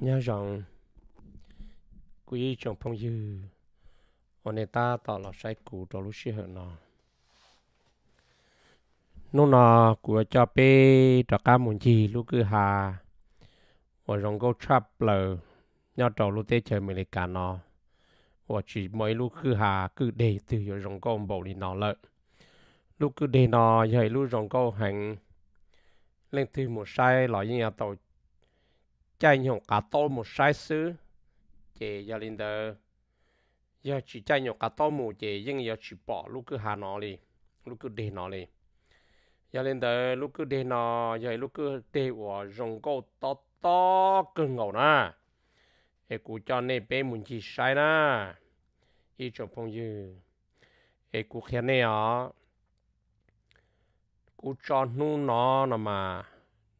nhớ rằng quý chồng phong dư ở ta tỏ là sai cũ cho lúc xưa hơn nó nó nó của cho bê cho cá muốn gì lúc cứ hà và rong go trap lờ nhau trầu lúc tết trời mình lại cả nó và chỉ mấy lúc cứ hà cứ để từ rồi rong câu bộ đi nó lợi lúc cứ để nó vậy lúc rong go hành lên từ một sai lại như nhà tàu chạy nhộng cả tô một sai sứ chị gia lên đó giờ chỉ chạy nhộng cả tô một chị nhưng giờ chỉ bỏ lúc cứ hà nó đi lúc cứ để nó đi giờ lên đó lúc cứ để nó giờ lúc cứ để của rồng câu to to cưng ngầu nè ê cụ cho nên bé muốn chỉ sai nè ý cho phong như, ê cụ khen này ó cụ cho nu nó nè mà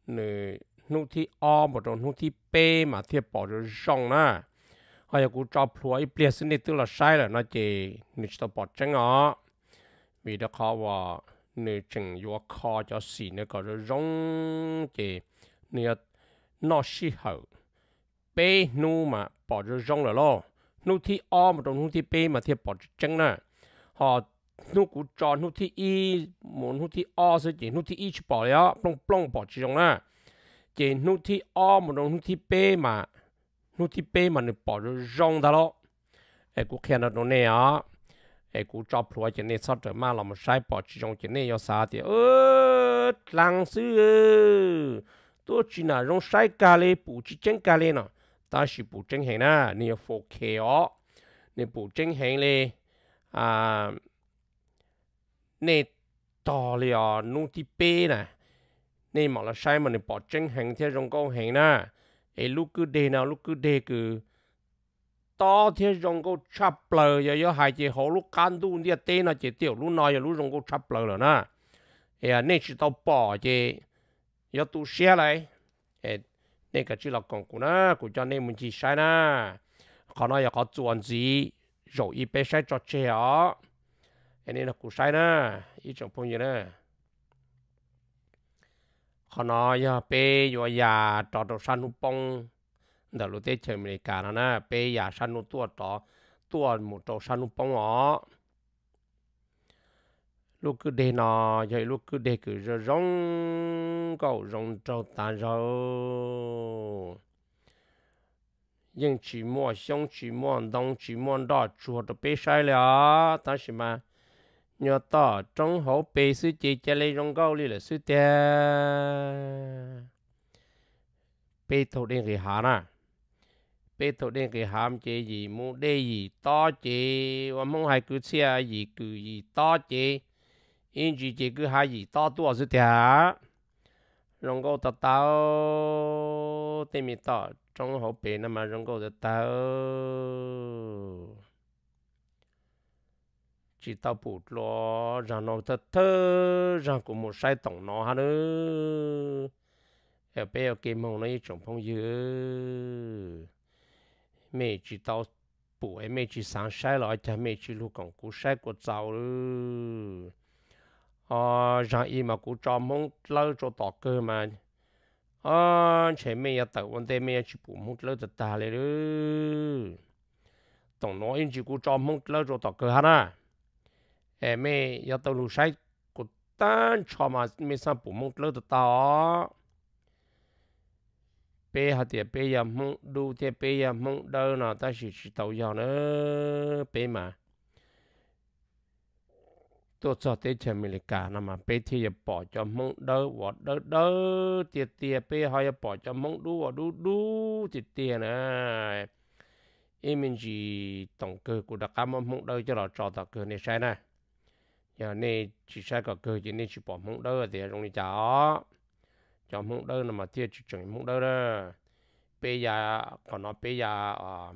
nửa นุ่ที่ออมดตรงนุ่ที่เปมาเทียบปอดช่องนะหอยกูจอบพลัวอีเปลี่ยนสนิทตัวละใช่และนะเจนึ่จะปอดจังอ๋อมีดขาว่าเนื้อจึงยัวคอจะสีเนื้อก็จะร้องเจเนื้อนอชิเหาเป์นู่มาปอดจะร้องแล้วล่อนู่ที่ออมตรงนู่ที่เป์มาเทียบปอดจังนะหอนูกูจอนูที่อีหมุนนูที่ออสิจีนูที่อีชิปอดเลยอ่ะปลงปลองปอดจังนะจนุที่อ้อมนนุที่เป้มานุที่เป้มันปอดร้องตลอดไอ้กูแค่นั้นตรงนี้อ่ะไอ้กูจับพัวเจนี่ซอดเจมาเราไม่ใช่ปอดชิจงเจนี่ยอสาเดเออหลังซื้อตัวจีน่าร้องใช้กาเลปูจีเจงกาเลน่ะตาชิปูเจงเห็นนะเนี่ยโฟเคอ่ะเนี่ยปูเจงเห็นเลยอ่าเนี่ยต่อเลยอ่ะนุที่เป้น่ะ nên mà là sai mà nên bỏ chân hàng theo trong câu hàng na ấy lúc cứ đề nào lúc cứ đề cứ to theo trong câu chập lờ giờ giờ hai chị hồ lúc can tu đi tê nó chị tiểu lúc nói giờ lúc trong câu chập lờ rồi na ấy à, nên chỉ tao bỏ chị giờ tu xe lại ấy nên cái chỉ là còn của na của cho nên mình chỉ sai na còn nói giờ có chuẩn gì rồi ít bé sai cho chị họ ấy nên là của sai na ít trong phong như na họ nói ya pe yo ya trò trò san nu pong đó lúc tết chơi mình cả nè pe ya san nu tua trò tua một trò san nu pong ó lúc cứ để nó, vậy lúc cứ để cứ rồi rong cầu rong trâu ta rồi nhưng chỉ mua xong chỉ mua đông chỉ mua đó chùa đó bé sai lẽ ta chỉ mà nhỏ to trong hố bê sư chế chả lấy rong gâu lì là sư tè bê thổ đen cái hà nà bê thổ đen cái hàm chế gì mu đê gì to chế và mong hai cứ xe gì cứ gì to chế in chỉ chế cứ hai gì to tua sư tè rong gâu tao tao tên mi to trong hố bê nằm mà rong gâu tao chỉ tao phụ lo rằng nó thật thơ rằng cũng một sai tổng nó ha nữa ở bây giờ cái mong này trồng phong dư mẹ chỉ tao phụ em mẹ chỉ sáng sai lại cha mẹ chỉ lúc còn cú sai của cháu à rằng im mà cú cho mong lâu cho tọt cơ mà à chế mẹ tao vấn đề mẹ chỉ phụ mong lâu cho ta lấy đó tổng nói chỉ cú cho mong lâu cho tọt cơ ha na เอเมยาตลุใช้กุดตั้งชอมาเมสันปุ่มงเลือดตาเปียเปียามงดูเทเปียามงเดินหน่ะแต่สิสิตาวยาเนอเปียมาตัวจอดเตะเมริกานะมาเปีเที่จะปอจอมงเดินวัดเดินเดินเตียเตียเปียหายปอจอมงดูวัดดูดูจิตเตียนะเอ็มจีต้องเกิดกุฎกรรมมงเดินจะรอจอดตะเกินในใช่ไหม giờ này chỉ sai cả cơ chỉ nên chỉ bỏ mông đơ thì rồi đi cháo cháo mông đơ là mà thiệt chỉ chuẩn mông đơ đó bây giờ còn nó bây giờ ờ,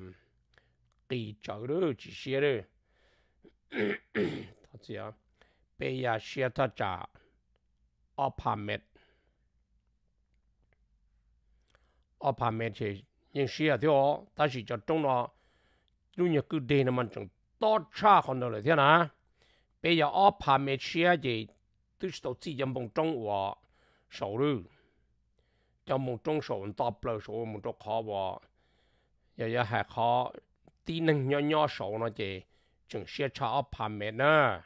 kỳ chở đó chỉ xe đó thật sự bây giờ xe ta trả apartment apartment thì nhưng xe thì họ ta chỉ cho trong nó luôn nhà cứ đề nó mình chẳng to cha còn đâu lại thế nào bây giờ ở bà mẹ chia gì tôi sẽ chỉ cho mong trong hòa sầu lưu cho mong trong sầu tập lời sầu một trong khó hòa giờ giờ hạ khó tí năng nhỏ nhỏ sầu nó gì chừng sẽ cho ở bà mẹ nữa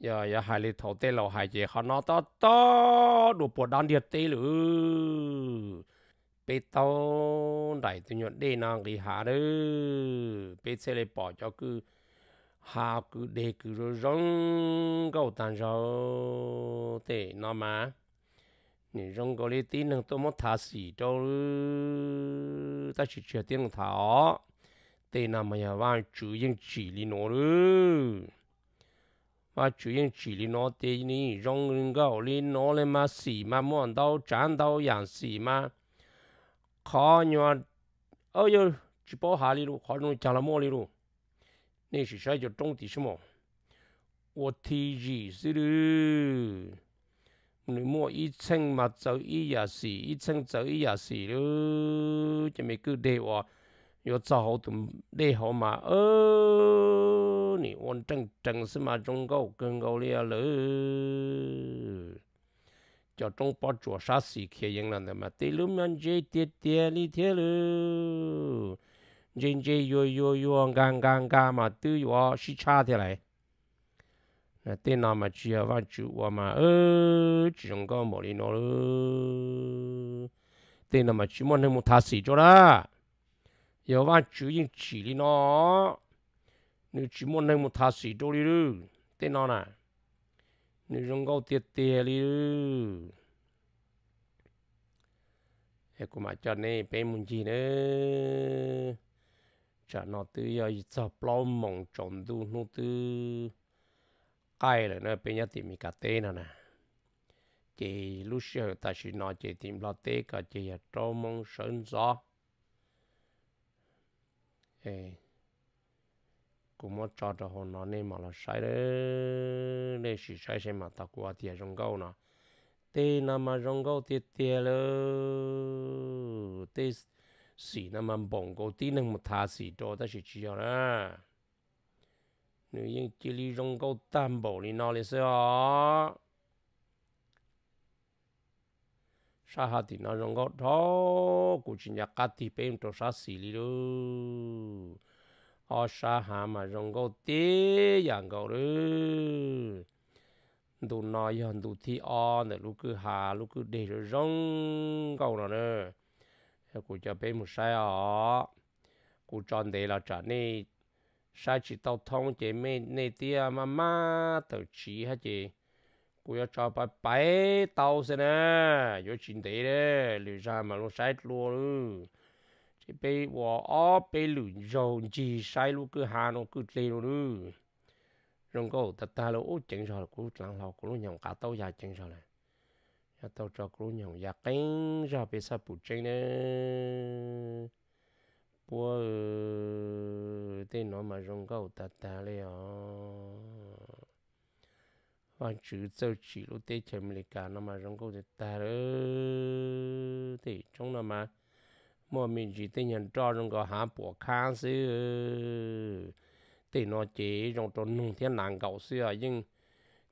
giờ giờ hai lít thầu tê lầu hai chị họ nó to to đủ bộ đan điệp tê lử bê tông đại tự nhuận đê nàng ghi hạ đứ bê xe lê bỏ cho cứ hạ cứ để cứ rồi rong câu tàn rau thế nó mà nè rong câu lấy tin hàng tôi muốn thả xỉ đâu ta chỉ chơi tiếng thảo thế nào mà nhà vang chủ yên chỉ lý nó rồi và chủ yên chỉ lý nó thế nè rong câu lấy nó lên mà xỉ mà muốn đâu chán đâu yàng xỉ mà khó nhọt ơi ơi chỉ bảo hà lý luôn khó nhọt chả làm mua lý luôn 那是啥叫种地什么？我提起是喽，你莫一称嘛走一也是，一称走一也是喽，就没够得话，要做好等得好嘛，哦，你完整整是嘛中高更高了喽。叫中把做啥事开人了的嘛，对路面这点点里天喽。人人 yo yo yo Yo gang gang gang mà tự yo shi cha thế này là tên nào mà chỉ vào chủ và mà ơ chỉ trong cái mỏ đi nó tên nào mà chỉ muốn thêm muốn thà sĩ cho đó giờ vào chủ yên chỉ đi nó nếu chỉ muốn thêm muốn thà sĩ cho đi rồi. tên nào nè nếu trong cái tiệt tiệt đi cái cô mà cho nên bé muốn gì nữa chả nó tư giờ cho bao mong tròn du nó tư cái là nó bên nhà tìm cả tê nè nè chỉ lúc xưa ta chỉ nói chỉ tìm lo tê cả chỉ là trâu mong sơn gió ê cũng mất cho cho hồn nó nên mà là sai đấy nên chỉ sai xem mà ta qua thì trong câu nè tê nào mà trong câu tiệt tiệt lơ tê สีน้ำมันบ่งกูตีนึงมุทาสีโตแต่สิจีนะนี่ยังจิลีรงกูตันบ่ลีนอลิเสียสาหัสนอรงกูทอกูจินยากาติเป็นตัวสาสีลีดูอสาหามารงกูตีอย่างกูดูดูนอยหันดูที่อ่อนเนี่ยลูกคือหาลูกคือเดือดร้อนกูนะเนี่ยกูจะเป็นมุสายอ๋อกูจอนเดียวจอนนี่ใช้จิตตทงเจไม่ในเตียมามาตัวชีฮะเจกูจะจอไปไปเตาเสนะอยู่จินเดียเลยหรือจะมาลงใช้ลัวหรือจะไปว่าอ๋อไปหลุนโจนจีใช้ลูกคือหานกูเตลูหรือ rồi cô ta ta lỗ chỉnh rồi cú lăng lò cú nhồng cả tàu dài chỉnh rồi 要到照顾人也跟着别啥不争呢。不，对那么容够大大了哦。反正走起路对前面的干那么容够的大了，对中了嘛。莫名其妙人招人个喊博看是，对那这种都弄天难搞是啊，因。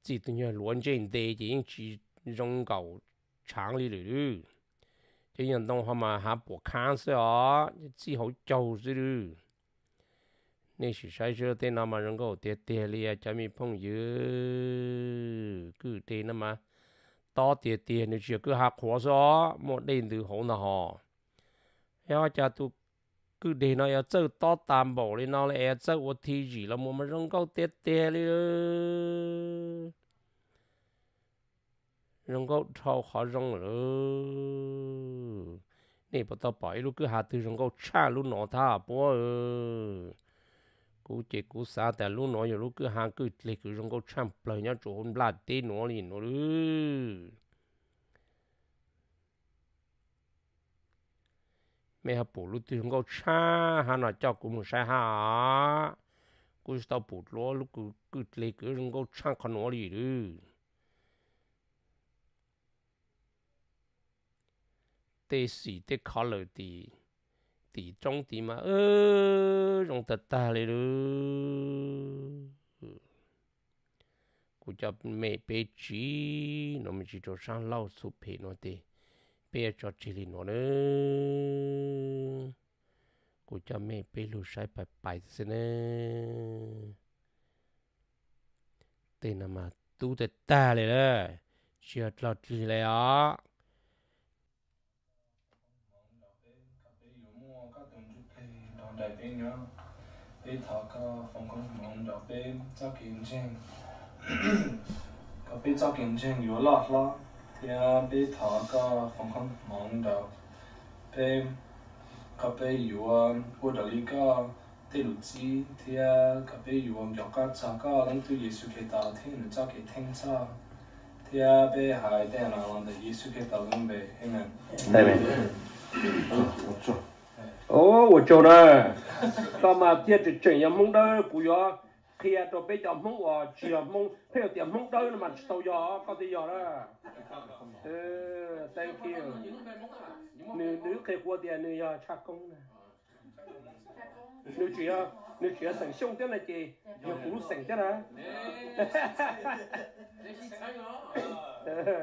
自己要乱整的，因只 rong cầu chẳng lý lử thế nhân đông hoa mà hạ bộ kháng sẽ ó chỉ hậu châu dữ nên sự sai sơ tên nào mà rong cầu tiệt tiệt lìa cho mình phong dữ cứ thế nào mà to tiệt tiệt chỉ cứ hạ khó gió một đêm từ hậu nào họ theo cha tu cứ để nó ở chỗ to tam bộ lên nó lại ở chỗ thi gì là muốn mà rong cầu tiệt tiệt lìa รง人่超好อรงเลยนี่พอต่อไปลูกก็หาางรลูนอา่เออกูเจกูสาแต่ลูกน้อยอยูลูกก็หางกูเลยกูรงก็ช่างเปล่าเนี่ยโจมลาดเต้หนอลินหนอลือไม่ฮะปู่ลูกที่รงก็ช่าหาหน่าเจ้ากูมึงใช่ฮะกูจะต่อปู่ล้อลูกกูกเลยกูรงก็ช่างขนอลีนรื第四的卡路的，的中点嘛，呃，用得大了咯。กูจะไม่ไปจีนมันจะจะสร้างเล่าสุเพนอเตเปจอจีนนอเนกูจะไม่ไปรูใช้ไปไปสนะเตนมาตู้แต่ตาเลยเลยเชื่อเราจีเลยอ่ะ来点鸟，啲頭家放工忙就俾執件正，個俾執件正要落啦，啲俾頭家放工忙就俾個俾要啊，我就呢家啲路子啲啊，個俾要啊，藥家炸家諗到耶穌基督天唔揸幾聽差。天啊，被海带拿往的耶稣基督恩被，阿门。阿门。好，坐。ô của nè tao mà tiết chỉ chỉnh mông đỡ của gió khi tao bây giờ mông hòa chỉ mông theo tiền mông đỡ mà tao gió có gì gió đó ừ thank you nữ nữ khi qua tiền nữ giờ chắc công nè nữ chỉ ờ, nữ chỉ sẵn sung thế này chị giờ cũng sẵn thế đó